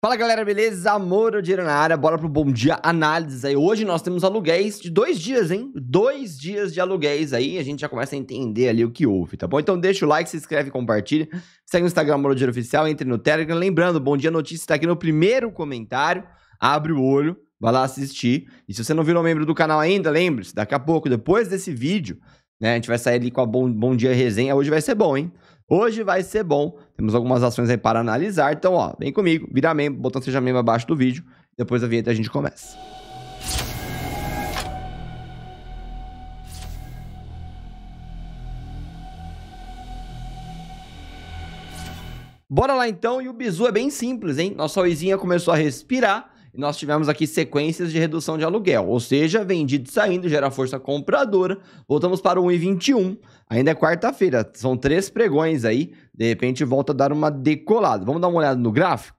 Fala galera, beleza? Amor Dinheiro na área, bora pro Bom Dia Análises aí. Hoje nós temos aluguéis de dois dias, hein? Dois dias de aluguéis aí, a gente já começa a entender ali o que houve, tá bom? Então deixa o like, se inscreve, compartilha, segue no Instagram Amor Dinheiro Oficial, entre no Telegram. Lembrando, Bom Dia Notícia tá aqui no primeiro comentário, abre o olho, vai lá assistir. E se você não virou membro do canal ainda, lembre-se, daqui a pouco, depois desse vídeo, né? A gente vai sair ali com a Bom, bom Dia Resenha, hoje vai ser bom, hein? Hoje vai ser bom. Temos algumas ações aí para analisar. Então, ó, vem comigo, vira membro, botão seja membro abaixo do vídeo. Depois da vinheta a gente começa. Bora lá então, e o bizu é bem simples, hein? Nossa oizinha começou a respirar, nós tivemos aqui sequências de redução de aluguel, ou seja, vendido saindo, gera força compradora. Voltamos para o 1,21. Ainda é quarta-feira, são três pregões aí. De repente volta a dar uma decolada. Vamos dar uma olhada no gráfico?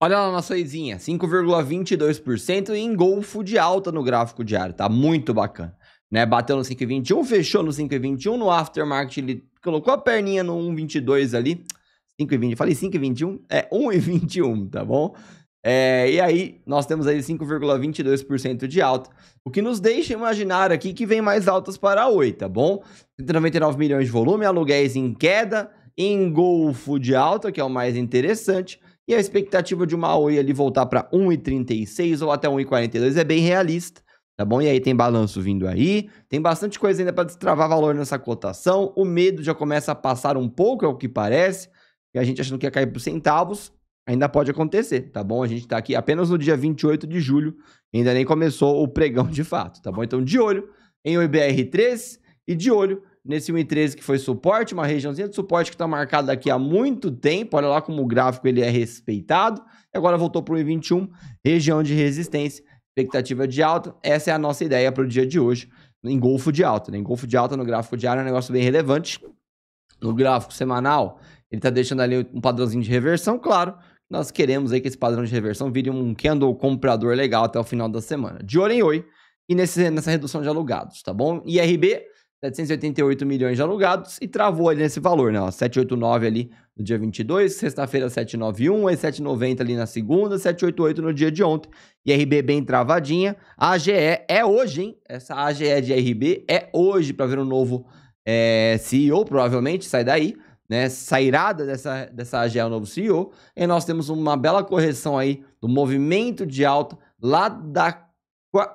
Olha lá nossa açõezinha, 5,22% e engolfo de alta no gráfico diário, tá muito bacana. Né? Bateu no 5,21, fechou no 5,21, no aftermarket ele colocou a perninha no 1,22 ali. 5,20, falei 5,21? É 1,21, tá bom? É, e aí, nós temos aí 5,22% de alta, o que nos deixa imaginar aqui que vem mais altas para oi, tá bom? 199 milhões de volume, aluguéis em queda, engolfo de alta, que é o mais interessante, e a expectativa de uma oi ali voltar para 1,36 ou até 1,42 é bem realista, tá bom? E aí tem balanço vindo aí, tem bastante coisa ainda para destravar valor nessa cotação, o medo já começa a passar um pouco, é o que parece, e a gente achando que ia cair por centavos, ainda pode acontecer, tá bom? A gente tá aqui apenas no dia 28 de julho, ainda nem começou o pregão de fato, tá bom? Então, de olho em o IBR3 e de olho nesse 1,13 que foi suporte, uma regiãozinha de suporte que está marcada aqui há muito tempo. Olha lá como o gráfico ele é respeitado. E agora voltou para o 1,21, região de resistência, expectativa de alta. Essa é a nossa ideia para o dia de hoje, em golfo de alta. Né? Em golfo de alta no gráfico diário é um negócio bem relevante. No gráfico semanal, ele está deixando ali um padrãozinho de reversão, claro nós queremos aí que esse padrão de reversão vire um candle comprador legal até o final da semana. De olho em oi e nesse, nessa redução de alugados, tá bom? IRB, 788 milhões de alugados e travou ali nesse valor, né? 789 ali no dia 22, sexta-feira 791, aí 790 ali na segunda, 788 no dia de ontem. IRB bem travadinha. A AGE é hoje, hein? Essa AGE de IRB é hoje para ver um novo é, eh, CEO, provavelmente, sai daí né, sairá dessa, dessa AGE o novo CEO, e nós temos uma bela correção aí do movimento de alta lá da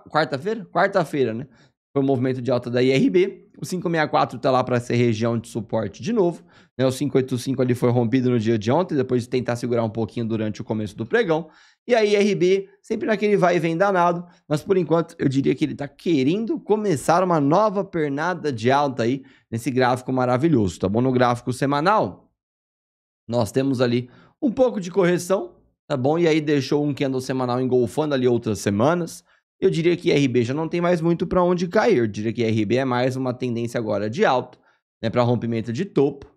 quarta-feira? Quarta-feira, né? Foi o movimento de alta da IRB. O 564 está lá para ser região de suporte de novo. Né? O 585 ali foi rompido no dia de ontem, depois de tentar segurar um pouquinho durante o começo do pregão. E aí, RB, sempre naquele vai e vem danado, mas por enquanto eu diria que ele está querendo começar uma nova pernada de alta aí nesse gráfico maravilhoso, tá bom? No gráfico semanal, nós temos ali um pouco de correção, tá bom? E aí deixou um candle semanal engolfando ali outras semanas. Eu diria que RB já não tem mais muito para onde cair, eu diria que RB é mais uma tendência agora de alta, né, para rompimento de topo.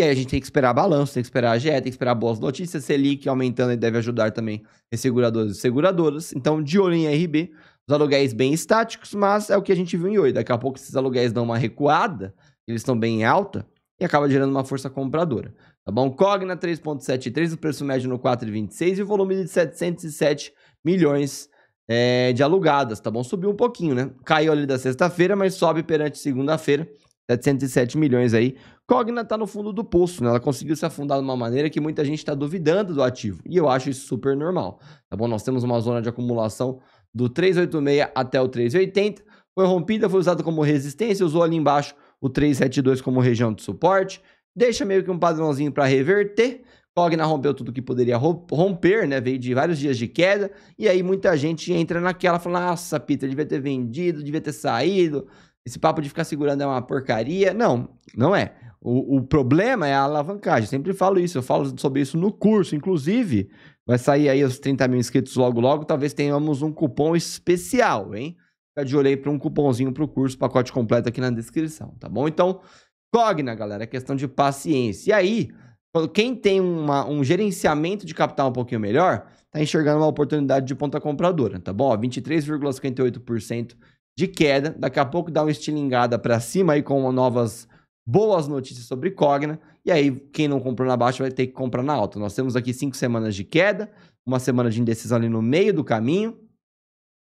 E aí a gente tem que esperar balanço, tem que esperar a GE, tem que esperar boas notícias. Selic aumentando e deve ajudar também os seguradores e seguradoras. Então, de olho em RB, os aluguéis bem estáticos, mas é o que a gente viu em oi. Daqui a pouco esses aluguéis dão uma recuada, eles estão bem em alta e acaba gerando uma força compradora. Tá bom? Cogna 3.73, o preço médio no 4,26 e o volume de 707 milhões é, de alugadas, tá bom? Subiu um pouquinho, né? Caiu ali da sexta-feira, mas sobe perante segunda-feira. 707 milhões aí. Cogna está no fundo do poço, né? Ela conseguiu se afundar de uma maneira que muita gente está duvidando do ativo. E eu acho isso super normal, tá bom? Nós temos uma zona de acumulação do 386 até o 380. Foi rompida, foi usada como resistência, usou ali embaixo o 372 como região de suporte. Deixa meio que um padrãozinho para reverter. Cogna rompeu tudo que poderia romper, né? Veio de vários dias de queda. E aí muita gente entra naquela, falando: nossa, Peter, devia ter vendido, devia ter saído. Esse papo de ficar segurando é uma porcaria. Não, não é. O, o problema é a alavancagem. Eu sempre falo isso, eu falo sobre isso no curso, inclusive. Vai sair aí os 30 mil inscritos logo, logo. Talvez tenhamos um cupom especial, hein? Fica de olho aí para um cupomzinho para o curso, pacote completo aqui na descrição, tá bom? Então, cogna, galera, é questão de paciência. E aí, quem tem uma, um gerenciamento de capital um pouquinho melhor, tá enxergando uma oportunidade de ponta compradora, tá bom? 23,58% de queda. Daqui a pouco dá uma estilingada para cima aí com novas boas notícias sobre Cogna. E aí, quem não comprou na baixa vai ter que comprar na alta. Nós temos aqui cinco semanas de queda, uma semana de indecisão ali no meio do caminho.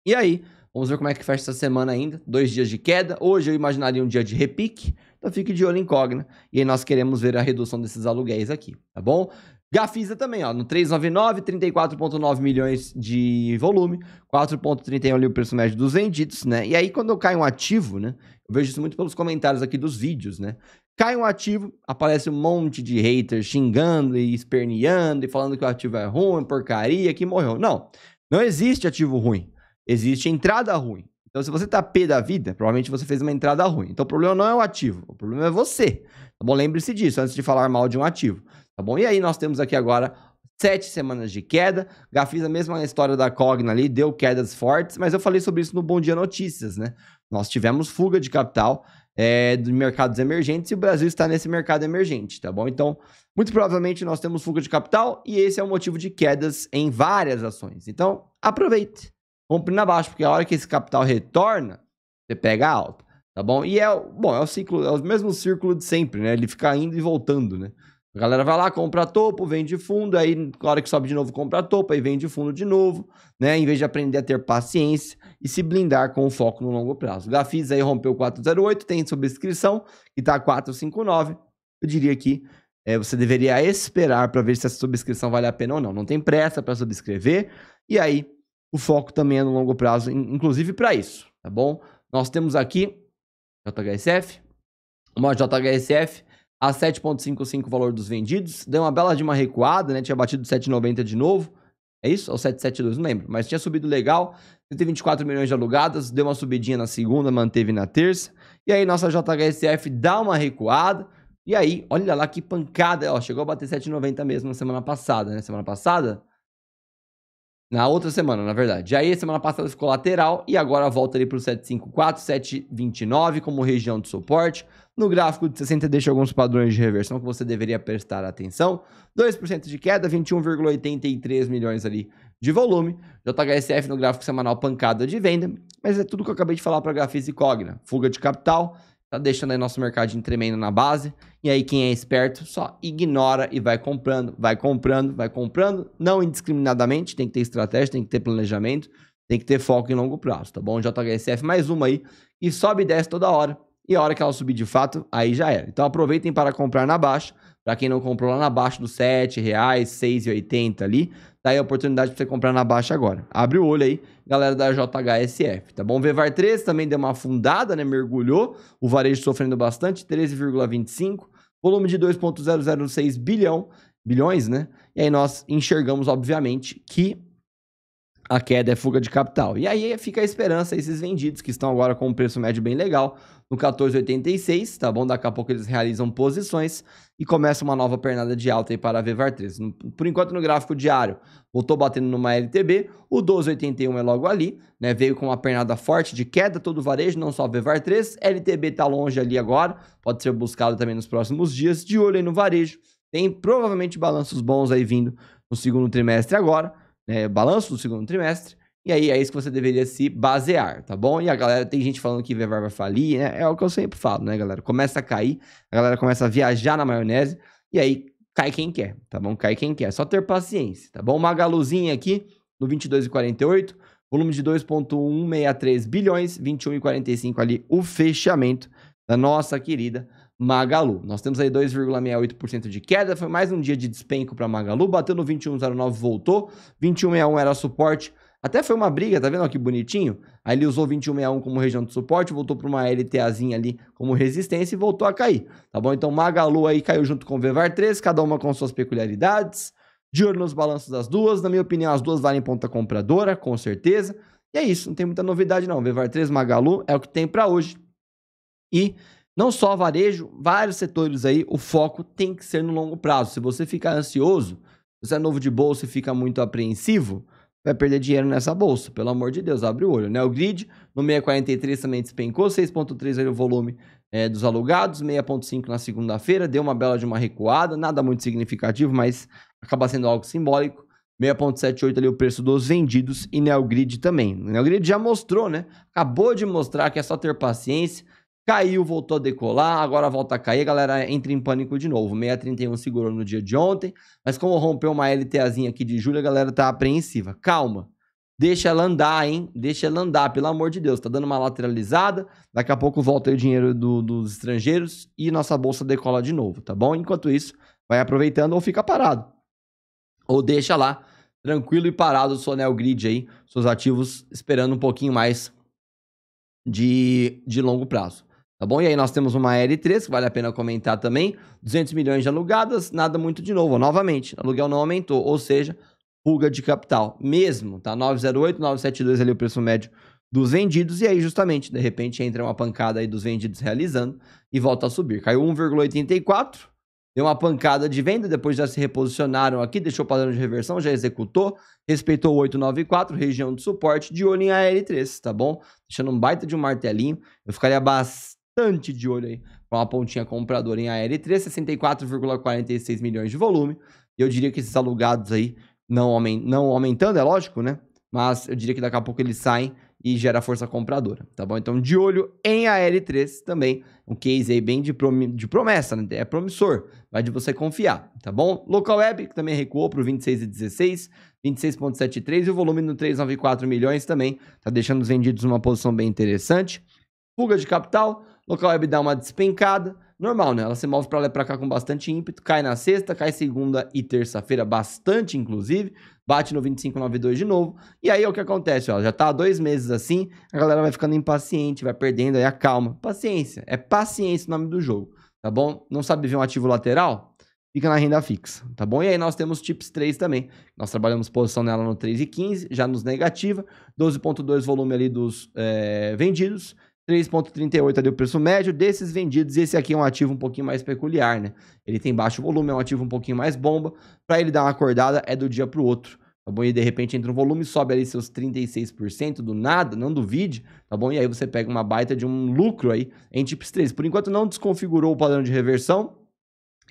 E aí, vamos ver como é que fecha essa semana ainda. Dois dias de queda. Hoje eu imaginaria um dia de repique. Então fique de olho em Cogna. E aí nós queremos ver a redução desses aluguéis aqui, tá bom? Gafisa também, ó, no 399, 34,9 milhões de volume, 4,31 o preço médio dos vendidos, né? E aí quando cai um ativo, né? Eu vejo isso muito pelos comentários aqui dos vídeos, né? Cai um ativo, aparece um monte de haters xingando e esperneando e falando que o ativo é ruim, porcaria, que morreu. Não, não existe ativo ruim. Existe entrada ruim. Então, se você tá P da vida, provavelmente você fez uma entrada ruim. Então, o problema não é o ativo, o problema é você. Tá bom? Lembre-se disso antes de falar mal de um ativo. Tá bom? E aí, nós temos aqui agora sete semanas de queda. Gafisa, mesma história da Cogna ali, deu quedas fortes, mas eu falei sobre isso no Bom Dia Notícias, né? Nós tivemos fuga de capital é, de mercados emergentes e o Brasil está nesse mercado emergente, tá bom? Então, muito provavelmente nós temos fuga de capital e esse é o motivo de quedas em várias ações. Então, aproveite compre na baixa, porque a hora que esse capital retorna, você pega alta, tá bom? E é, bom, é o ciclo, é o mesmo círculo de sempre, né? Ele fica indo e voltando, né? A galera vai lá, compra topo, vende fundo, aí na hora que sobe de novo, compra topo, aí vende fundo de novo, né? Em vez de aprender a ter paciência e se blindar com o foco no longo prazo. O Gafis aí rompeu 408, tem subscrição, que tá 459. Eu diria que é, você deveria esperar para ver se a subscrição vale a pena ou não. Não tem pressa para subscrever. E aí, o foco também é no longo prazo, inclusive para isso, tá bom? Nós temos aqui JHSF, uma JHSF a 7,55 o valor dos vendidos, deu uma bela de uma recuada, né? Tinha batido 7,90 de novo, é isso? Ou 772, não lembro, mas tinha subido legal, 124 milhões de alugadas, deu uma subidinha na segunda, manteve na terça, e aí nossa JHSF dá uma recuada, e aí, olha lá que pancada, ó, chegou a bater 7,90 mesmo na semana passada, né? Semana passada, na outra semana, na verdade. Aí, semana passada ficou lateral e agora volta ali para o 754, 729 como região de suporte. No gráfico de 60 deixa alguns padrões de reversão que você deveria prestar atenção. 2% de queda, 21,83 milhões ali de volume. JHSF no gráfico semanal pancada de venda, mas é tudo que eu acabei de falar para a Grafis e Cogna. Fuga de capital, tá deixando aí nosso mercadinho tremendo na base. E aí quem é esperto só ignora e vai comprando, vai comprando, vai comprando, não indiscriminadamente, tem que ter estratégia, tem que ter planejamento, tem que ter foco em longo prazo, tá bom? JHSF mais uma aí e sobe e desce toda hora. E a hora que ela subir de fato, aí já era. Então aproveitem para comprar na baixa. Para quem não comprou lá na baixa dos R$7,00, R$6,80 ali, tá aí a oportunidade para você comprar na baixa agora. Abre o olho aí, galera da JHSF, tá bom? Vevar 13 também deu uma afundada, né? Mergulhou, o varejo sofrendo bastante, 13,25, volume de 2,006 bilhão, bilhões, né? E aí nós enxergamos, obviamente, que a queda é fuga de capital. E aí fica a esperança, esses vendidos que estão agora com um preço médio bem legal, no 14,86, tá bom? Daqui a pouco eles realizam posições e começa uma nova pernada de alta aí para a vvar 3. Por enquanto no gráfico diário, voltou batendo numa LTB, o 12,81 é logo ali, né? Veio com uma pernada forte de queda todo o varejo, não só a vvar 3, LTB tá longe ali agora, pode ser buscado também nos próximos dias, de olho aí no varejo. Tem provavelmente balanços bons aí vindo no segundo trimestre agora, né? Balanço do segundo trimestre e aí é isso que você deveria se basear, tá bom? E a galera, tem gente falando que Vevar vai falir, né? É o que eu sempre falo, né, galera? Começa a cair, a galera começa a viajar na maionese, e aí cai quem quer, tá bom? Cai quem quer. Só ter paciência, tá bom? Uma galuzinha aqui no 22,48, volume de 2.163 bilhões, 21,45 ali, o fechamento da nossa querida Magalu. Nós temos aí 2,68% de queda, foi mais um dia de despenco para Magalu, bateu no 21,09, voltou, 21,61 era suporte, até foi uma briga, tá vendo ó, que bonitinho? Aí ele usou 2161 como região de suporte, voltou para uma LTAzinha ali como resistência e voltou a cair, tá bom? Então Magalu aí caiu junto com Vevar 3, cada uma com suas peculiaridades. De olho nos balanços das duas, na minha opinião as duas valem ponta compradora, com certeza. E é isso, não tem muita novidade não. Vevar 3, Magalu é o que tem para hoje. E não só varejo, vários setores aí, o foco tem que ser no longo prazo. Se você ficar ansioso, se você é novo de bolsa e fica muito apreensivo, vai perder dinheiro nessa bolsa, pelo amor de Deus, abre o olho, né? O grid no 6,43 também despencou, 6,3 o volume é, dos alugados, 6,5 na segunda-feira, deu uma bela de uma recuada, nada muito significativo, mas acaba sendo algo simbólico. 6,78 ali o preço dos vendidos e Neogrid também. O Neogrid já mostrou, né? Acabou de mostrar que é só ter paciência, Caiu, voltou a decolar, agora volta a cair, a galera entra em pânico de novo. 631 segurou no dia de ontem, mas como rompeu uma LTAzinha aqui de julho, a galera tá apreensiva. Calma, deixa ela andar, hein? Deixa ela andar, pelo amor de Deus. Tá dando uma lateralizada, daqui a pouco volta o dinheiro do, dos estrangeiros e nossa bolsa decola de novo, tá bom? Enquanto isso, vai aproveitando ou fica parado. Ou deixa lá, tranquilo e parado, o seu Neo Grid aí, seus ativos esperando um pouquinho mais de, de longo prazo. Tá bom? E aí nós temos uma L3, que vale a pena comentar também. 200 milhões de alugadas, nada muito de novo. Novamente, aluguel não aumentou, ou seja, fuga de capital mesmo, tá? 908, 972 ali o preço médio dos vendidos. E aí, justamente, de repente entra uma pancada aí dos vendidos realizando e volta a subir. Caiu 1,84, deu uma pancada de venda, depois já se reposicionaram aqui, deixou o padrão de reversão, já executou, respeitou 894, região de suporte, de olho em r 3 tá bom? Deixando um baita de um martelinho. Eu ficaria bastante bastante de olho aí com uma pontinha compradora em AL3, 64,46 milhões de volume. E eu diria que esses alugados aí não, aument, não aumentando, é lógico, né? Mas eu diria que daqui a pouco eles saem e gera força compradora, tá bom? Então, de olho em AL3 também, um case aí bem de, prom de promessa, né? É promissor, vai de você confiar, tá bom? Local Web, que também é recuou para o 26,16, 26,73 e o volume no 394 milhões também, tá deixando os vendidos numa posição bem interessante. Fuga de capital, Local web dá uma despencada, normal, né? Ela se move para lá e para cá com bastante ímpeto, cai na sexta, cai segunda e terça-feira, bastante inclusive, bate no 2592 de novo. E aí é o que acontece, ó, já tá há dois meses assim, a galera vai ficando impaciente, vai perdendo aí a calma. Paciência, é paciência o nome do jogo, tá bom? Não sabe ver um ativo lateral? Fica na renda fixa, tá bom? E aí nós temos TIPS 3 também. Nós trabalhamos posição nela no 3 e 15, já nos negativa, 12.2 volume ali dos é, vendidos 3,38 ali o preço médio desses vendidos. Esse aqui é um ativo um pouquinho mais peculiar, né? Ele tem baixo volume, é um ativo um pouquinho mais bomba. Para ele dar uma acordada, é do dia para o outro. Tá bom? E de repente entra um volume, sobe ali seus 36% do nada, não duvide, tá bom? E aí você pega uma baita de um lucro aí em TIPS 3. Por enquanto não desconfigurou o padrão de reversão,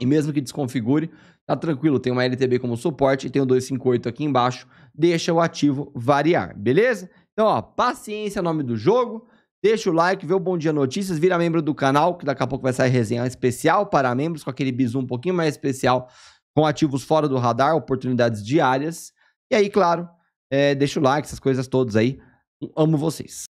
e mesmo que desconfigure, tá tranquilo, tem uma LTB como suporte e tem o 258 aqui embaixo, deixa o ativo variar, beleza? Então, ó, paciência é nome do jogo. Deixa o like, vê o Bom Dia Notícias, vira membro do canal, que daqui a pouco vai sair resenha especial para membros, com aquele bizu um pouquinho mais especial, com ativos fora do radar, oportunidades diárias. E aí, claro, é, deixa o like, essas coisas todas aí. Amo vocês.